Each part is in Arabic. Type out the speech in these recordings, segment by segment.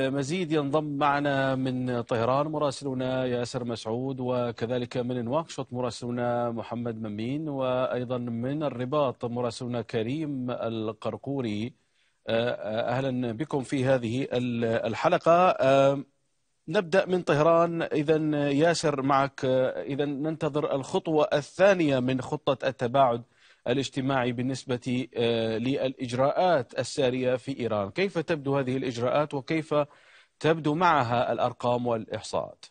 مزيد ينضم معنا من طهران مراسلنا ياسر مسعود وكذلك من نواكشوط مراسلنا محمد ممين وايضا من الرباط مراسلنا كريم القرقوري آه، آه، اهلا بكم في هذه الحلقه آه، نبدا من طهران اذا ياسر معك اذا ننتظر الخطوه الثانيه من خطه التباعد الاجتماعي بالنسبة آه، للإجراءات السارية في إيران كيف تبدو هذه الإجراءات وكيف تبدو معها الأرقام والإحصاءات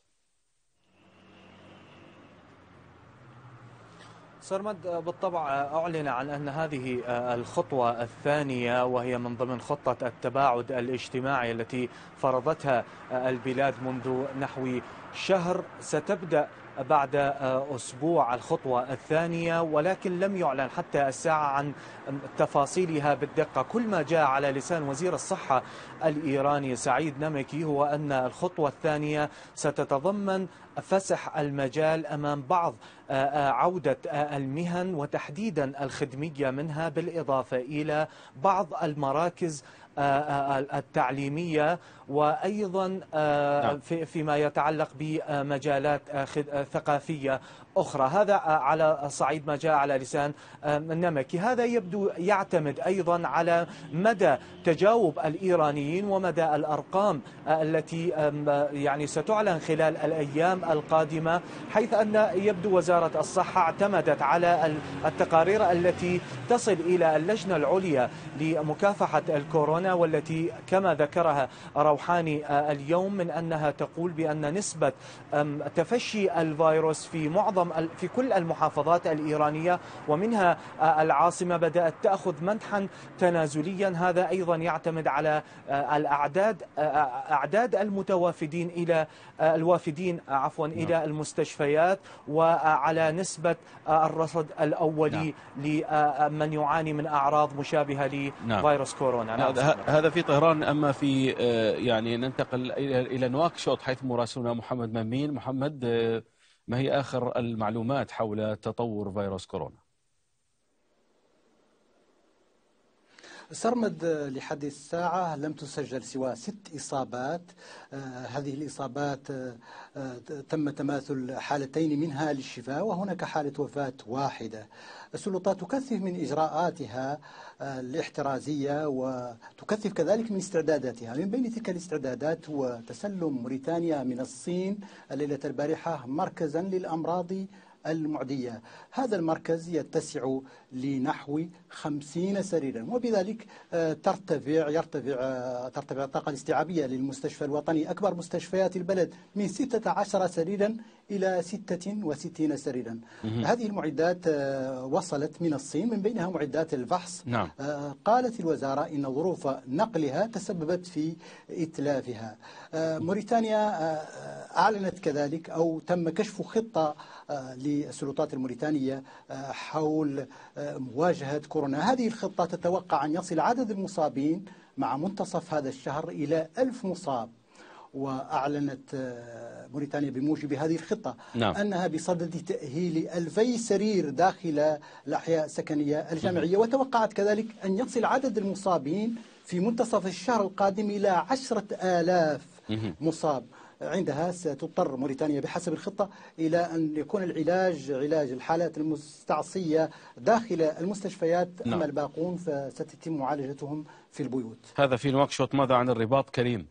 سرمد بالطبع أعلن عن أن هذه آه، الخطوة الثانية وهي من ضمن خطة التباعد الاجتماعي التي فرضتها آه، البلاد منذ نحو شهر ستبدأ بعد آه، أسبوع الخطوة الثانية ولكن لم يعلن حتى الساعة عن تفاصيلها بالدقة كل ما جاء على لسان وزير الصحة الإيراني سعيد نمكي هو أن الخطوة الثانية ستتضمن فسح المجال أمام بعض آه، آه، عودة المهن وتحديدا الخدمية منها بالإضافة إلى بعض المراكز آه، آه، آه، التعليمية وأيضا نعم. فيما يتعلق بمجالات ثقافية أخرى هذا على صعيد ما جاء على لسان النمكي هذا يبدو يعتمد أيضا على مدى تجاوب الإيرانيين ومدى الأرقام التي يعني ستعلن خلال الأيام القادمة حيث أن يبدو وزارة الصحة اعتمدت على التقارير التي تصل إلى اللجنة العليا لمكافحة الكورونا الهنا والتي كما ذكرها روحاني آه، اليوم من أنها تقول بأن نسبة تفشي الفيروس في معظم في كل المحافظات الإيرانية ومنها آه، العاصمة بدأت تأخذ منحا تنازليا هذا أيضا يعتمد على آه، الأعداد أعداد المتوافدين إلى الوافدين عفوا نعم. إلى المستشفيات وعلى نسبة الرصد الأولي نعم. لمن يعاني من أعراض مشابهة نعم. لفيروس نعم. كورونا نعم. هذا في طهران أما في آه، يعني ننتقل إلى نواكشوط حيث مراسلنا محمد ممين محمد آه، ما هي آخر المعلومات حول تطور فيروس كورونا سرمد لحد الساعة لم تسجل سوى ست إصابات آه، هذه الإصابات آه، آه، تم تماثل حالتين منها للشفاء وهناك حالة وفاة واحدة السلطات تكثف من إجراءاتها الاحترازية وتكثف كذلك من استعداداتها من بين تلك الاستعدادات هو تسلم موريتانيا من الصين ليلة البارحة مركزا للأمراض المعدية هذا المركز يتسع لنحو 50 سريرا وبذلك آه، ترتفع يرتفع آه، ترتفع الطاقة الاستيعابية للمستشفى الوطني أكبر مستشفيات البلد من 16 سريرا إلى 66 سريرا هذه المعدات آه، وصلت من الصين من بينها معدات الفحص نعم. قالت الوزارة إن ظروف نقلها تسببت في إتلافها موريتانيا أعلنت كذلك أو تم كشف خطة آه، للسلطات الموريتانية آه، حول آه، مواجهة كورونا هذه الخطة تتوقع أن يصل عدد المصابين مع منتصف هذا الشهر إلى ألف مصاب وأعلنت موريتانيا بموجب هذه الخطة نعم. أنها بصدد تأهيل ألفي سرير داخل الأحياء السكنية الجامعية وتوقعت كذلك أن يصل عدد المصابين في منتصف الشهر القادم إلى عشرة آلاف مصاب عندها ستضطر موريتانيا بحسب الخطة إلى أن يكون العلاج علاج الحالات المستعصية داخل المستشفيات نعم. أما الباقون فستتم معالجتهم في البيوت هذا في نواكشوط ماذا عن الرباط كريم؟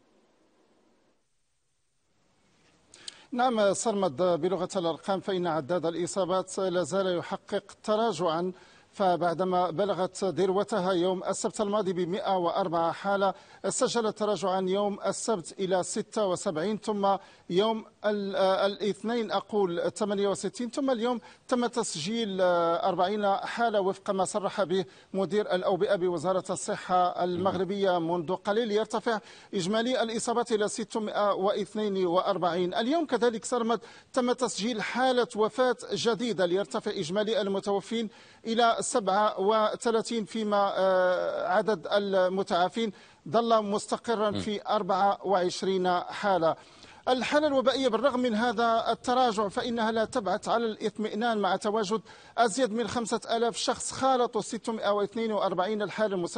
نعم صرمد بلغة الأرقام فإن عداد الإصابات لا زال يحقق تراجعا فبعدما بلغت ذروتها يوم السبت الماضي ب 104 حالة سجلت تراجعا يوم السبت إلى 76 ثم يوم آه، الاثنين أقول 68 ثم اليوم تم تسجيل 40 آه، حالة وفق ما صرح به مدير الأوبئة بوزارة الصحة المغربية منذ قليل يرتفع إجمالي الإصابات إلى 642 اليوم كذلك سرمد تم تسجيل حالة وفاة جديدة ليرتفع إجمالي المتوفين إلى 37 فيما آه، عدد المتعافين ظل مستقرا في 24 حاله الحالة الوبائية بالرغم من هذا التراجع فإنها لا تبعث على الاطمئنان مع تواجد أزيد من 5000 شخص خالطوا 642 الحالة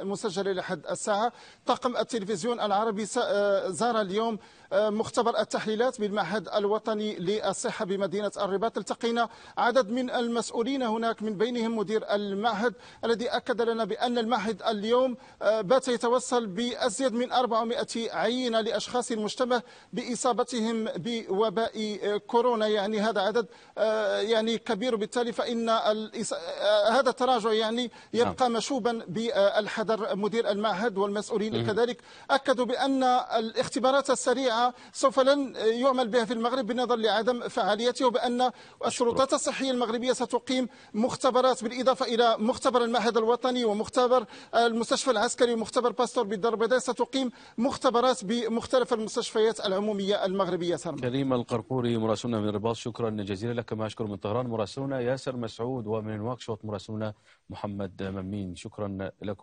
المسجلة لحد الساعة طاقم التلفزيون العربي آه، زار اليوم آه، مختبر التحليلات بالمعهد الوطني للصحة بمدينة الرباط التقينا عدد من المسؤولين هناك من بينهم مدير المعهد الذي أكد لنا بأن المعهد اليوم آه، بات يتوصل بأزيد من 400 عينة لأشخاص المجتمع بإ اصابتهم بوباء كورونا يعني هذا عدد آه، يعني كبير بالتالي فان آه، هذا التراجع يعني نعم. يبقى مشوبا بالحذر مدير المعهد والمسؤولين كذلك اكدوا بان الاختبارات السريعه سوف لن يعمل بها في المغرب بالنظر لعدم فعاليته وبان السلطات الصحيه المغربيه ستقيم مختبرات بالاضافه الى مختبر المعهد الوطني ومختبر المستشفى العسكري ومختبر باستور بالدربدة ستقيم مختبرات بمختلف المستشفيات العموميه العربية المغربية سرما كريم القرقوري مراسلنا من الرباط شكرا جزيلا لك ما أشكر من طهران مراسلنا ياسر مسعود ومن واكشوط مراسلنا محمد ممين شكرا لكم